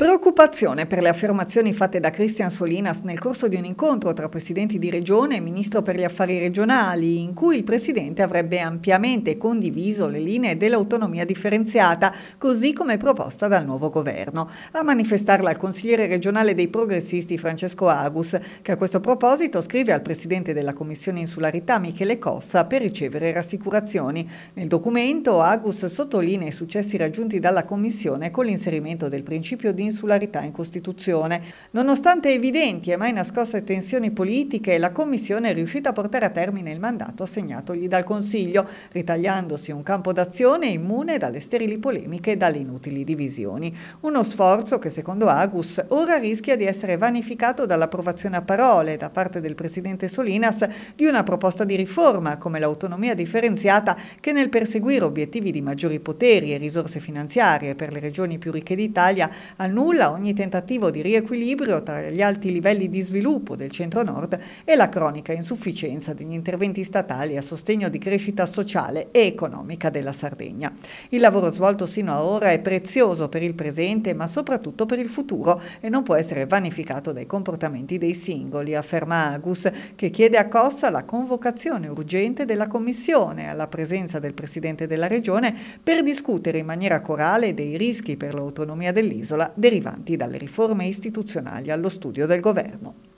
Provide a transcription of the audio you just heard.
Preoccupazione per le affermazioni fatte da Cristian Solinas nel corso di un incontro tra presidenti di regione e ministro per gli affari regionali, in cui il presidente avrebbe ampiamente condiviso le linee dell'autonomia differenziata, così come proposta dal nuovo governo. A manifestarla il consigliere regionale dei progressisti Francesco Agus, che a questo proposito scrive al presidente della Commissione Insularità Michele Cossa per ricevere rassicurazioni. Nel documento Agus sottolinea i successi raggiunti dalla Commissione con l'inserimento del principio di insularità in Costituzione. Nonostante evidenti e mai nascoste tensioni politiche, la Commissione è riuscita a portare a termine il mandato assegnatogli dal Consiglio, ritagliandosi un campo d'azione immune dalle sterili polemiche e dalle inutili divisioni. Uno sforzo che secondo Agus ora rischia di essere vanificato dall'approvazione a parole da parte del Presidente Solinas di una proposta di riforma come l'autonomia differenziata che nel perseguire obiettivi di maggiori poteri e risorse finanziarie per le regioni più ricche d'Italia al nuovo nulla ogni tentativo di riequilibrio tra gli alti livelli di sviluppo del centro-nord e la cronica insufficienza degli interventi statali a sostegno di crescita sociale e economica della Sardegna. Il lavoro svolto sino ad ora è prezioso per il presente ma soprattutto per il futuro e non può essere vanificato dai comportamenti dei singoli, afferma Agus, che chiede a Cossa la convocazione urgente della Commissione alla presenza del Presidente della Regione per discutere in maniera corale dei rischi per l'autonomia dell'isola derivanti dalle riforme istituzionali allo studio del governo.